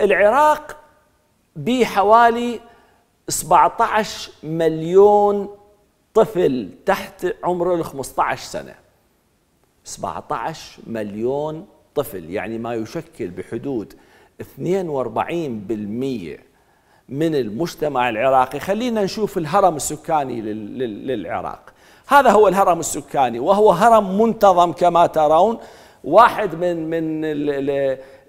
العراق بحوالي 17 مليون طفل تحت عمر ال 15 سنه 17 مليون طفل يعني ما يشكل بحدود 42% من المجتمع العراقي خلينا نشوف الهرم السكاني للعراق هذا هو الهرم السكاني وهو هرم منتظم كما ترون واحد من من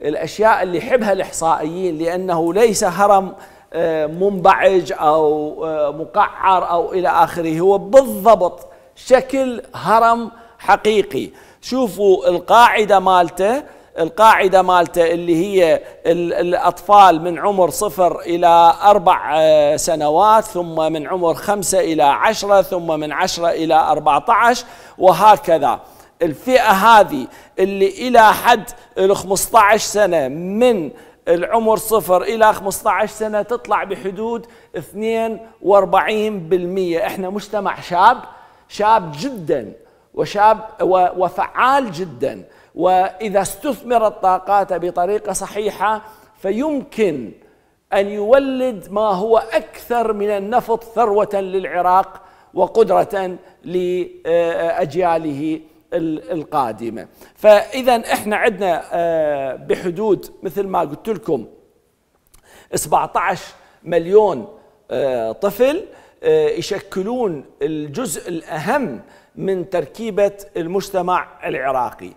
الاشياء اللي يحبها الاحصائيين لانه ليس هرم آه، منبعج او آه، مقعر او الى اخره هو بالضبط شكل هرم حقيقي شوفوا القاعده مالته القاعدة مالته اللي هي الأطفال من عمر صفر إلى أربع آه، سنوات ثم من عمر خمسة إلى عشرة ثم من عشرة إلى أربعة عشر وهكذا الفئة هذه اللي إلى حد ال 15 سنة من العمر صفر إلى 15 سنة تطلع بحدود 42% إحنا مجتمع شاب شاب جدا وشاب وفعال جدا وإذا استثمرت طاقاته بطريقة صحيحة فيمكن أن يولد ما هو أكثر من النفط ثروة للعراق وقدرة لأجياله القادمة فإذا إحنا عندنا آه، بحدود مثل ما قلت لكم 17 مليون آه، طفل آه، يشكلون الجزء الأهم من تركيبة المجتمع العراقي